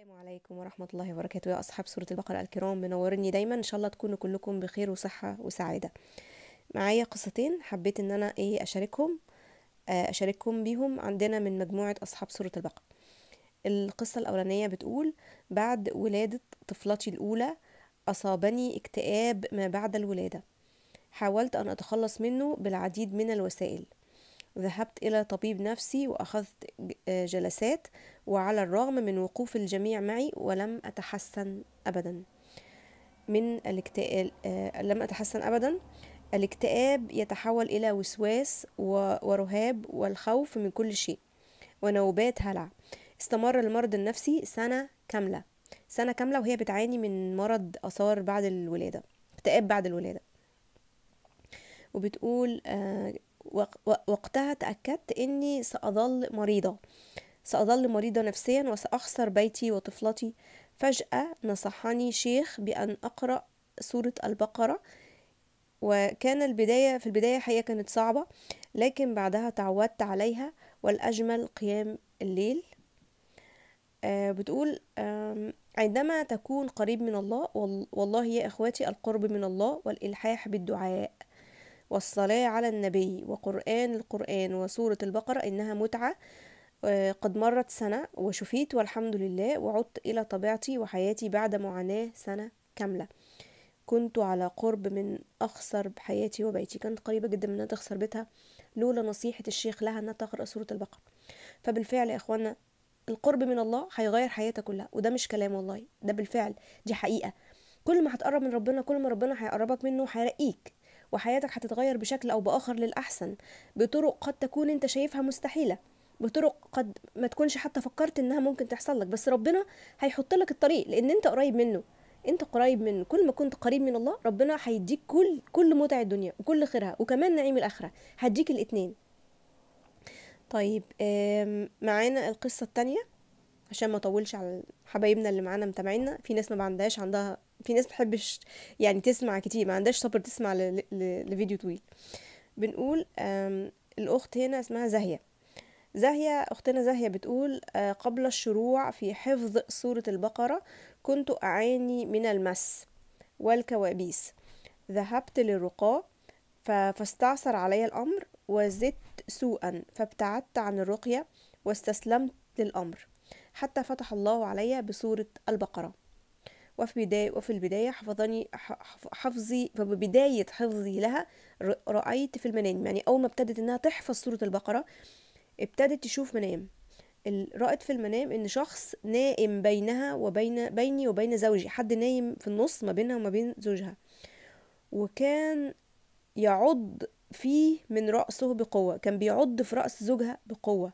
السلام عليكم ورحمة الله وبركاته يا أصحاب سورة البقرة الكرام منورني دايما إن شاء الله تكونوا كلكم بخير وصحة وسعادة معايا قصتين حبيت إن أنا إيه أشاركهم آه، أشارككم بيهم عندنا من مجموعة أصحاب سورة البقرة القصة الأولانية بتقول بعد ولادة طفلتي الأولى أصابني اكتئاب ما بعد الولادة حاولت أن أتخلص منه بالعديد من الوسائل ذهبت إلى طبيب نفسي وأخذت آه، جلسات وعلى الرغم من وقوف الجميع معي ولم أتحسن أبدا من الاكتئاب آه، لم أتحسن أبدا الاكتئاب يتحول إلى وسواس ورهاب والخوف من كل شيء ونوبات هلع استمر المرض النفسي سنة كاملة سنة كاملة وهي بتعاني من مرض أثار بعد الولادة اكتئاب بعد الولادة وبتقول آه، وقتها تأكدت أني سأظل مريضة سأظل مريضة نفسيا وسأخسر بيتي وطفلتي فجأة نصحني شيخ بأن أقرأ سورة البقرة وكان البداية في البداية حقيقة كانت صعبة لكن بعدها تعودت عليها والأجمل قيام الليل آه، بتقول عندما تكون قريب من الله والله يا إخواتي القرب من الله والإلحاح بالدعاء والصلاة على النبي وقرآن القرآن وسورة البقرة إنها متعة آه، قد مرت سنة وشفيت والحمد لله وعدت إلى طبيعتي وحياتي بعد معاناة سنة كاملة كنت على قرب من أخسر بحياتي وبيتي كانت قريبة جدا من أنها تخسر بيتها لولا نصيحة الشيخ لها أنها تقرأ سورة البقرة فبالفعل يا إخوانا القرب من الله هيغير حياتك كلها وده مش كلام والله ده بالفعل دي حقيقة كل ما هتقرب من ربنا كل ما ربنا هيقربك منه وهيرقيك وحياتك هتتغير بشكل أو بآخر للأحسن بطرق قد تكون أنت شايفها مستحيلة بطرق قد ما تكونش حتى فكرت انها ممكن تحصل لك بس ربنا هيحط لك الطريق لان انت قريب منه انت قريب منه كل ما كنت قريب من الله ربنا هيديك كل كل متع الدنيا وكل خيرها وكمان نعيم الاخره هديك الاتنين طيب معانا القصه التانية عشان ما اطولش على حبايبنا اللي معانا متابعينا في ناس ما عندهاش عندها في ناس بحبش يعني تسمع كتير ما عندهاش صبر تسمع ل... ل... لفيديو طويل بنقول الأخت هنا اسمها زاهية زاهية أختنا زاهية بتقول آه، قبل الشروع في حفظ سورة البقرة كنت أعاني من المس والكوابيس ذهبت للرقاة فاستعصر علي الأمر وزدت سوءا فابتعدت عن الرقية واستسلمت للأمر حتى فتح الله علي بسورة البقرة وفي بداية وفي البداية حفظني حفظي فبداية حفظي لها رأيت في المنام يعني أول ما ابتدت إنها تحفظ سورة البقرة ابتدت تشوف منام رأت في المنام إن شخص نائم بينها وبين بيني وبين زوجي حد نايم في النص ما بينها وما بين زوجها وكان يعض فيه من رأسه بقوة كان بيعض في رأس زوجها بقوة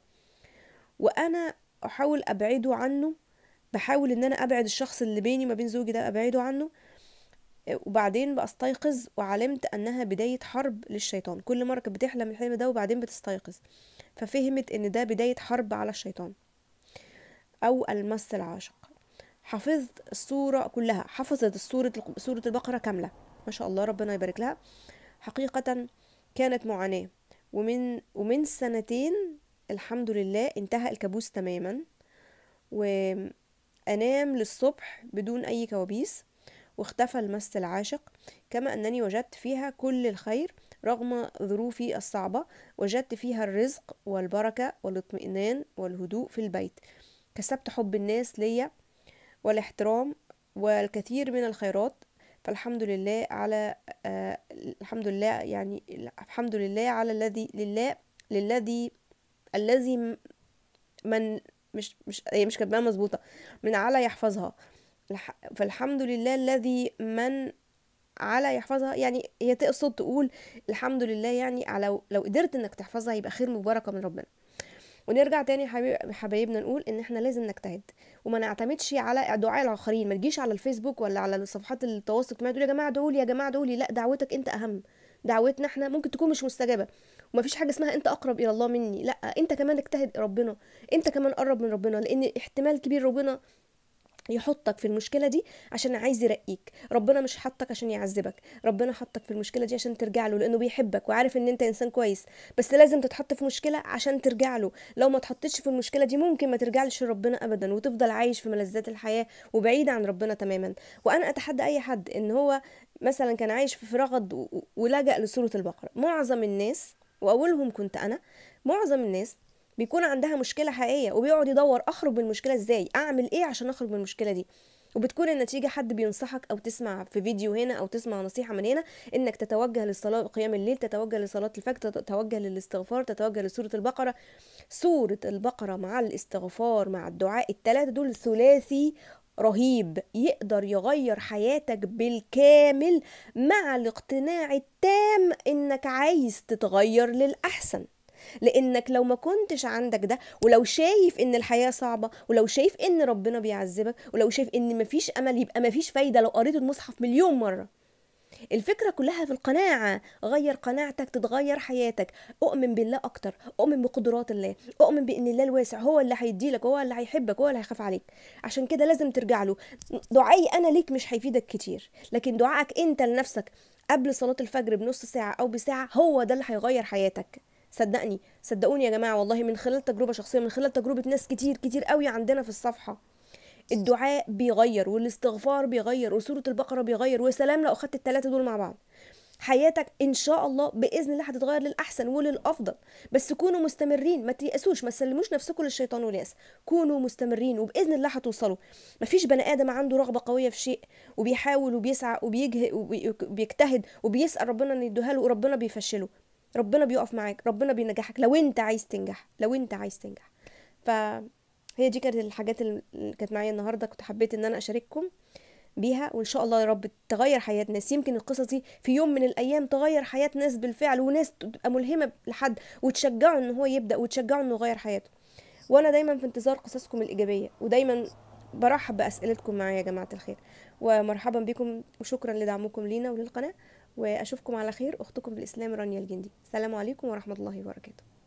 وأنا أحاول أبعده عنه بحاول ان انا ابعد الشخص اللي بيني ما بين زوجي ده ابعده عنه آه، وبعدين بستيقظ وعلمت انها بدايه حرب للشيطان كل مره كانت بتحلم الحلم ده وبعدين بتستيقظ ففهمت ان ده بدايه حرب على الشيطان او المس العاشق حفظت السوره كلها حفظت الصوره سوره البقره كامله ما شاء الله ربنا يبارك لها حقيقه كانت معاناه ومن ومن سنتين الحمد لله انتهى الكابوس تماما و أنام للصبح بدون أي كوابيس واختفى المس العاشق كما أنني وجدت فيها كل الخير رغم ظروفي الصعبة وجدت فيها الرزق والبركة والاطمئنان والهدوء في البيت كسبت حب الناس ليا والاحترام والكثير من الخيرات فالحمد لله على آه الحمد لله يعني الحمد لله على الذي لله للذي الذي من مش مش هي مش كاتباها مظبوطه من على يحفظها فالحمد لله الذي من على يحفظها يعني هي تقصد تقول الحمد لله يعني على لو قدرت انك تحفظها يبقى خير مباركه من ربنا ونرجع تاني حبايبنا نقول ان احنا لازم نجتهد وما نعتمدش على دعاء الاخرين ما تجيش على الفيسبوك ولا على صفحات التواصل الاجتماعي تقول يا جماعه ادعوا يا جماعه ادعوا لا دعوتك انت اهم دعوتنا احنا ممكن تكون مش مستجابه ومفيش حاجه اسمها انت اقرب الى الله مني لا انت كمان اجتهد ربنا انت كمان قرب من ربنا لان احتمال كبير ربنا يحطك في المشكله دي عشان عايز يرقيك ربنا مش حطك عشان يعذبك ربنا حطك في المشكله دي عشان ترجع له لانه بيحبك وعارف ان انت انسان كويس بس لازم تتحط في مشكله عشان ترجع له لو ما تحطتش في المشكله دي ممكن ما ترجعلش لربنا ابدا وتفضل عايش في ملذات الحياه وبعيد عن ربنا تماما وانا اتحدى اي حد ان هو مثلا كان عايش في رغد ولجأ لسوره البقره معظم الناس واولهم كنت انا معظم الناس بيكون عندها مشكله حقيقيه وبيقعد يدور اخرج من المشكله ازاي اعمل ايه عشان اخرج من المشكله دي وبتكون النتيجه حد بينصحك او تسمع في فيديو هنا او تسمع نصيحه من هنا انك تتوجه للصلاه قيام الليل تتوجه لصلاه الفجر تتوجه للاستغفار تتوجه لسوره البقره سوره البقره مع الاستغفار مع الدعاء الثلاثه دول ثلاثي رهيب يقدر يغير حياتك بالكامل مع الاقتناع التام انك عايز تتغير للاحسن لانك لو ما كنتش عندك ده ولو شايف ان الحياه صعبه ولو شايف ان ربنا بيعذبك ولو شايف ان مفيش امل يبقى مفيش فايده لو قريت المصحف مليون مره الفكرة كلها في القناعة غير قناعتك تتغير حياتك أؤمن بالله أكتر أؤمن بقدرات الله أؤمن بأن الله الواسع هو اللي هيديلك هو اللي هيحبك هو اللي هيخاف عليك عشان كده لازم ترجع له دعائي أنا ليك مش هيفيدك كتير لكن دعائك أنت لنفسك قبل صلاة الفجر بنص ساعة أو بساعة هو ده اللي هيغير حياتك صدقني صدقوني يا جماعه والله من خلال تجربه شخصيه من خلال تجربه ناس كتير كتير قوي عندنا في الصفحه الدعاء بيغير والاستغفار بيغير وسوره البقره بيغير وسلام لو اخدت الثلاثه دول مع بعض حياتك ان شاء الله باذن الله هتتغير للاحسن وللافضل بس كونوا مستمرين ما تيأسوش ما تسلموش نفسكم للشيطان والياس كونوا مستمرين وباذن الله هتوصلوا ما فيش بني ادم عنده رغبه قويه في شيء وبيحاول وبيسعى وبيجهد وبيجتهد وبيسال ربنا ان يديها له وربنا بيفشله ربنا بيقف معاك ربنا بينجحك لو انت عايز تنجح لو انت عايز تنجح فهي دي كانت الحاجات اللي كانت معايا النهارده كنت حبيت ان انا اشارككم بيها وان شاء الله يا رب تغير حياه ناس يمكن القصه دي في يوم من الايام تغير حياه ناس بالفعل وناس تبقى ملهمه لحد وتشجعه ان هو يبدا وتشجعه انه يغير حياته وانا دايما في انتظار قصصكم الايجابيه ودايما برحب باسئلتكم معايا يا جماعه الخير ومرحبا بكم وشكرا لدعمكم لينا وللقناه واشوفكم على خير اختكم بالاسلام رانيا الجندي السلام عليكم ورحمه الله وبركاته